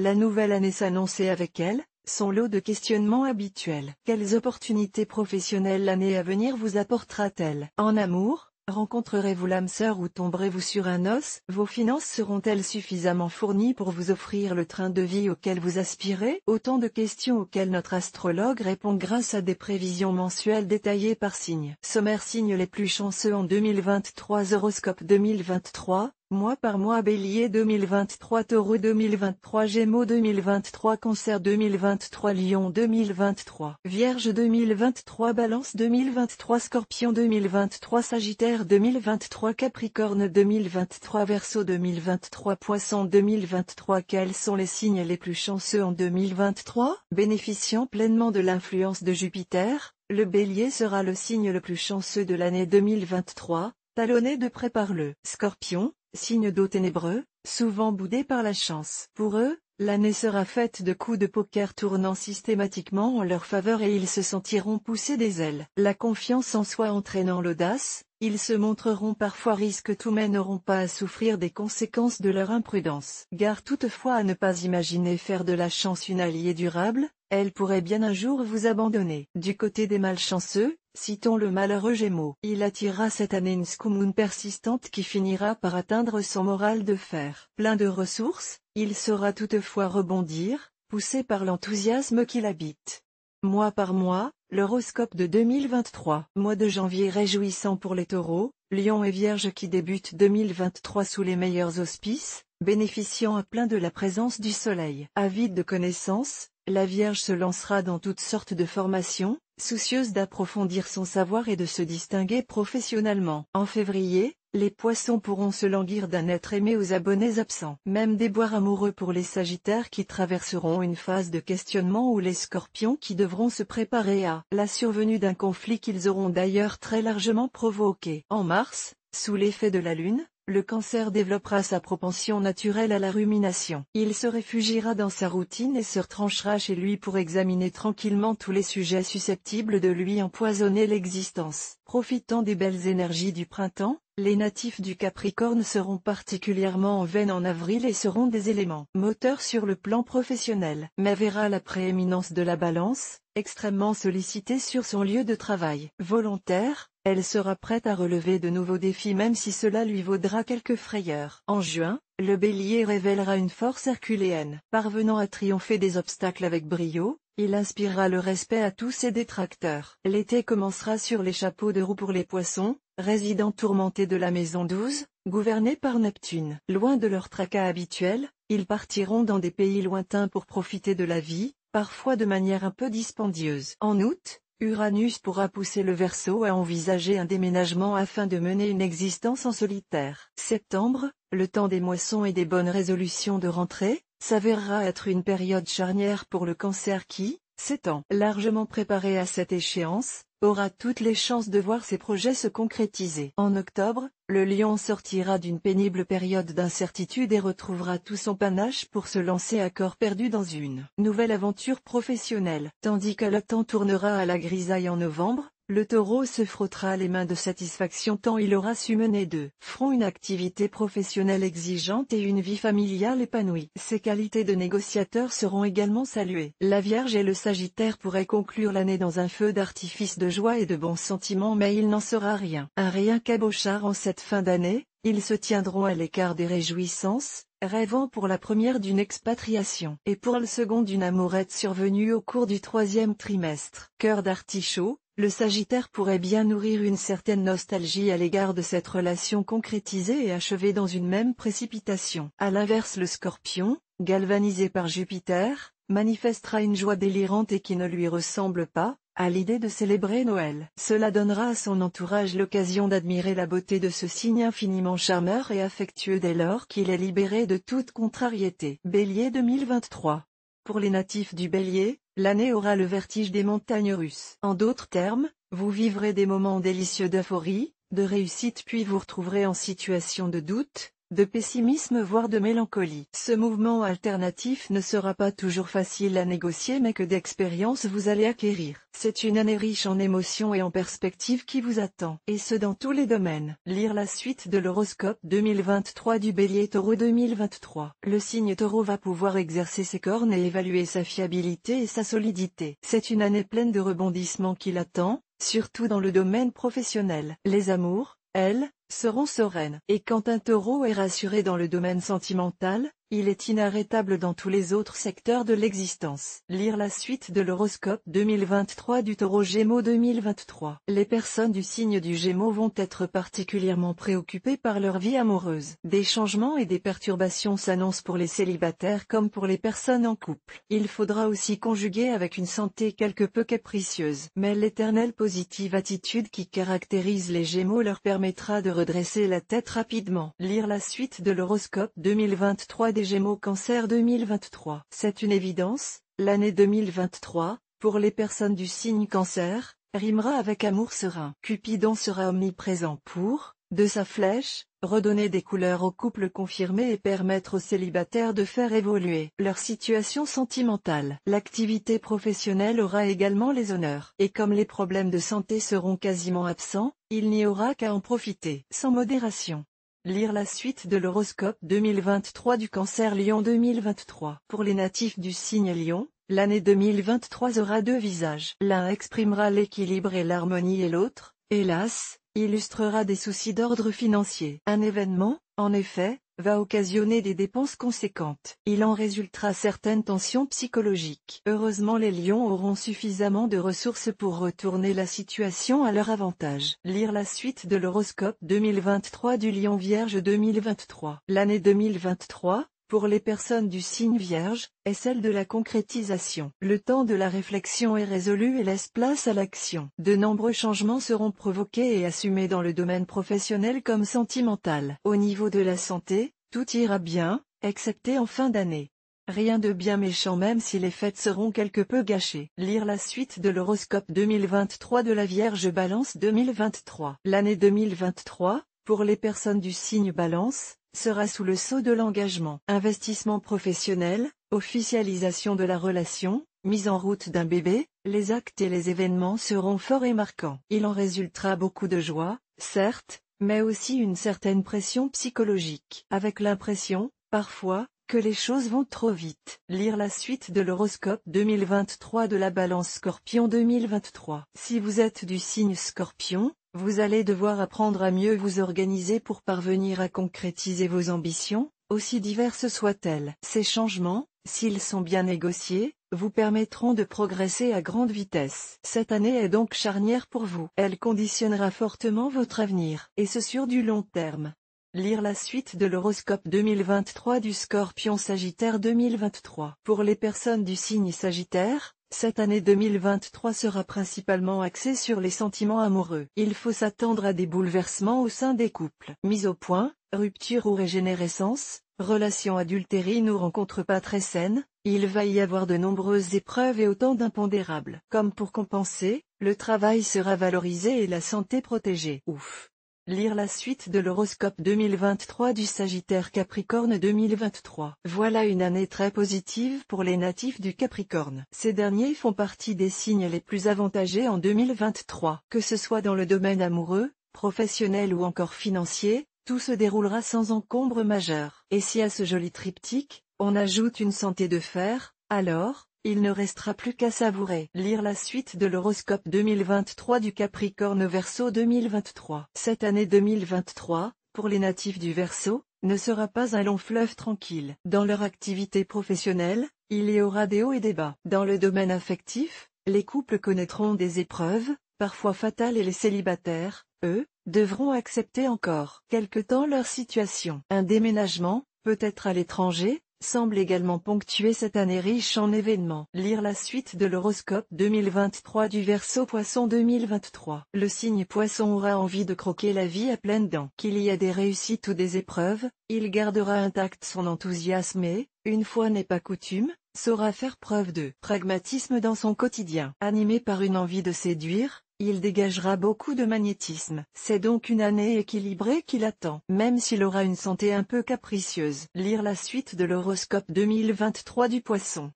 La nouvelle année s'annonçait avec elle, son lot de questionnements habituels. Quelles opportunités professionnelles l'année à venir vous apportera-t-elle En amour, rencontrerez-vous l'âme sœur ou tomberez-vous sur un os Vos finances seront-elles suffisamment fournies pour vous offrir le train de vie auquel vous aspirez Autant de questions auxquelles notre astrologue répond grâce à des prévisions mensuelles détaillées par signe. Sommaire signes les plus chanceux en 2023 Horoscope 2023 Mois par mois Bélier 2023 Taureau 2023 Gémeaux 2023 Cancer 2023 Lion 2023 Vierge 2023 Balance 2023 Scorpion 2023 Sagittaire 2023 Capricorne 2023 Verseau 2023 Poisson 2023 Quels sont les signes les plus chanceux en 2023 Bénéficiant pleinement de l'influence de Jupiter, le Bélier sera le signe le plus chanceux de l'année 2023 talonné de près par le scorpion, signe d'eau ténébreux, souvent boudé par la chance. Pour eux, l'année sera faite de coups de poker tournant systématiquement en leur faveur et ils se sentiront pousser des ailes. La confiance en soi entraînant l'audace, ils se montreront parfois risques tout mais n'auront pas à souffrir des conséquences de leur imprudence. Gare toutefois à ne pas imaginer faire de la chance une alliée durable, elle pourrait bien un jour vous abandonner. Du côté des malchanceux, Citons le malheureux Gémeaux. Il attira cette année une scoumoune persistante qui finira par atteindre son moral de fer. Plein de ressources, il saura toutefois rebondir, poussé par l'enthousiasme qui l'habite. Mois par mois, l'horoscope de 2023. Mois de janvier réjouissant pour les taureaux, lions et vierges qui débutent 2023 sous les meilleurs auspices, bénéficiant à plein de la présence du Soleil. Avide de connaissances, la Vierge se lancera dans toutes sortes de formations, soucieuse d'approfondir son savoir et de se distinguer professionnellement. En février, les poissons pourront se languir d'un être aimé aux abonnés absents. Même des boires amoureux pour les sagittaires qui traverseront une phase de questionnement ou les scorpions qui devront se préparer à la survenue d'un conflit qu'ils auront d'ailleurs très largement provoqué. En mars, sous l'effet de la Lune, le cancer développera sa propension naturelle à la rumination. Il se réfugiera dans sa routine et se retranchera chez lui pour examiner tranquillement tous les sujets susceptibles de lui empoisonner l'existence. Profitant des belles énergies du printemps, les natifs du Capricorne seront particulièrement en veine en avril et seront des éléments moteurs sur le plan professionnel, mais verra la prééminence de la balance, extrêmement sollicité sur son lieu de travail. Volontaire, elle sera prête à relever de nouveaux défis même si cela lui vaudra quelques frayeurs. En juin, le bélier révélera une force herculéenne. Parvenant à triompher des obstacles avec brio, il inspirera le respect à tous ses détracteurs. L'été commencera sur les chapeaux de roue pour les poissons, résidents tourmentés de la maison 12, gouvernés par Neptune. Loin de leur tracas habituel, ils partiront dans des pays lointains pour profiter de la vie, parfois de manière un peu dispendieuse. En août, Uranus pourra pousser le Verseau à envisager un déménagement afin de mener une existence en solitaire. Septembre, le temps des moissons et des bonnes résolutions de rentrée, s'avérera être une période charnière pour le cancer qui, s'étant largement préparé à cette échéance, aura toutes les chances de voir ses projets se concrétiser. En octobre, le lion sortira d'une pénible période d'incertitude et retrouvera tout son panache pour se lancer à corps perdu dans une nouvelle aventure professionnelle, tandis que l'OTAN tournera à la grisaille en novembre, le taureau se frottera les mains de satisfaction tant il aura su mener deux front une activité professionnelle exigeante et une vie familiale épanouie. Ses qualités de négociateur seront également saluées. La Vierge et le Sagittaire pourraient conclure l'année dans un feu d'artifice de joie et de bons sentiments mais il n'en sera rien. Un rien cabochard en cette fin d'année, ils se tiendront à l'écart des réjouissances, rêvant pour la première d'une expatriation et pour le second d'une amourette survenue au cours du troisième trimestre. Cœur d'artichaut, le Sagittaire pourrait bien nourrir une certaine nostalgie à l'égard de cette relation concrétisée et achevée dans une même précipitation. A l'inverse le Scorpion, galvanisé par Jupiter, manifestera une joie délirante et qui ne lui ressemble pas, à l'idée de célébrer Noël. Cela donnera à son entourage l'occasion d'admirer la beauté de ce signe infiniment charmeur et affectueux dès lors qu'il est libéré de toute contrariété. Bélier 2023 pour les natifs du bélier, l'année aura le vertige des montagnes russes. En d'autres termes, vous vivrez des moments délicieux d'euphorie, de réussite puis vous retrouverez en situation de doute, de pessimisme voire de mélancolie. Ce mouvement alternatif ne sera pas toujours facile à négocier mais que d'expérience vous allez acquérir. C'est une année riche en émotions et en perspectives qui vous attend, et ce dans tous les domaines. Lire la suite de l'horoscope 2023 du Bélier Taureau 2023. Le signe Taureau va pouvoir exercer ses cornes et évaluer sa fiabilité et sa solidité. C'est une année pleine de rebondissements qui l'attend, surtout dans le domaine professionnel. Les amours, elles, seront sereines. Et quand un taureau est rassuré dans le domaine sentimental, il est inarrêtable dans tous les autres secteurs de l'existence. Lire la suite de l'horoscope 2023 du taureau Gémeaux 2023. Les personnes du signe du Gémeaux vont être particulièrement préoccupées par leur vie amoureuse. Des changements et des perturbations s'annoncent pour les célibataires comme pour les personnes en couple. Il faudra aussi conjuguer avec une santé quelque peu capricieuse. Mais l'éternelle positive attitude qui caractérise les Gémeaux leur permettra de redresser la tête rapidement. Lire la suite de l'horoscope 2023 Gémeaux Cancer 2023. C'est une évidence, l'année 2023, pour les personnes du signe Cancer, rimera avec amour serein. Cupidon sera omniprésent pour, de sa flèche, redonner des couleurs aux couples confirmés et permettre aux célibataires de faire évoluer leur situation sentimentale. L'activité professionnelle aura également les honneurs. Et comme les problèmes de santé seront quasiment absents, il n'y aura qu'à en profiter, sans modération. Lire la suite de l'horoscope 2023 du cancer Lion 2023. Pour les natifs du signe Lion, l'année 2023 aura deux visages. L'un exprimera l'équilibre et l'harmonie et l'autre, hélas, illustrera des soucis d'ordre financier. Un événement, en effet, va occasionner des dépenses conséquentes. Il en résultera certaines tensions psychologiques. Heureusement les lions auront suffisamment de ressources pour retourner la situation à leur avantage. Lire la suite de l'horoscope 2023 du lion vierge 2023. L'année 2023, pour les personnes du signe vierge, est celle de la concrétisation. Le temps de la réflexion est résolu et laisse place à l'action. De nombreux changements seront provoqués et assumés dans le domaine professionnel comme sentimental. Au niveau de la santé, tout ira bien, excepté en fin d'année. Rien de bien méchant même si les fêtes seront quelque peu gâchées. Lire la suite de l'horoscope 2023 de la Vierge Balance 2023. L'année 2023, pour les personnes du signe Balance, sera sous le sceau de l'engagement. Investissement professionnel, officialisation de la relation, mise en route d'un bébé, les actes et les événements seront forts et marquants. Il en résultera beaucoup de joie, certes, mais aussi une certaine pression psychologique. Avec l'impression, parfois, que les choses vont trop vite. Lire la suite de l'horoscope 2023 de la balance scorpion 2023. Si vous êtes du signe scorpion, vous allez devoir apprendre à mieux vous organiser pour parvenir à concrétiser vos ambitions, aussi diverses soient-elles. Ces changements, s'ils sont bien négociés, vous permettront de progresser à grande vitesse. Cette année est donc charnière pour vous. Elle conditionnera fortement votre avenir, et ce sur du long terme. Lire la suite de l'horoscope 2023 du Scorpion Sagittaire 2023. Pour les personnes du signe Sagittaire, cette année 2023 sera principalement axée sur les sentiments amoureux. Il faut s'attendre à des bouleversements au sein des couples. Mise au point, rupture ou régénérescence, relations adultérines ou rencontres pas très saines, il va y avoir de nombreuses épreuves et autant d'impondérables. Comme pour compenser, le travail sera valorisé et la santé protégée. Ouf Lire la suite de l'horoscope 2023 du Sagittaire Capricorne 2023. Voilà une année très positive pour les natifs du Capricorne. Ces derniers font partie des signes les plus avantagés en 2023. Que ce soit dans le domaine amoureux, professionnel ou encore financier, tout se déroulera sans encombre majeur. Et si à ce joli triptyque, on ajoute une santé de fer, alors, il ne restera plus qu'à savourer. Lire la suite de l'horoscope 2023 du Capricorne Verseau 2023. Cette année 2023, pour les natifs du Verseau, ne sera pas un long fleuve tranquille. Dans leur activité professionnelle, il y aura des hauts et des bas. Dans le domaine affectif, les couples connaîtront des épreuves, parfois fatales et les célibataires, eux, devront accepter encore quelque temps leur situation. Un déménagement, peut-être à l'étranger, semble également ponctuer cette année riche en événements. Lire la suite de l'horoscope 2023 du verso Poisson 2023. Le signe Poisson aura envie de croquer la vie à pleines dents. Qu'il y a des réussites ou des épreuves, il gardera intact son enthousiasme et, une fois n'est pas coutume, saura faire preuve de pragmatisme dans son quotidien. Animé par une envie de séduire, il dégagera beaucoup de magnétisme. C'est donc une année équilibrée qu'il attend, même s'il aura une santé un peu capricieuse. Lire la suite de l'horoscope 2023 du Poisson.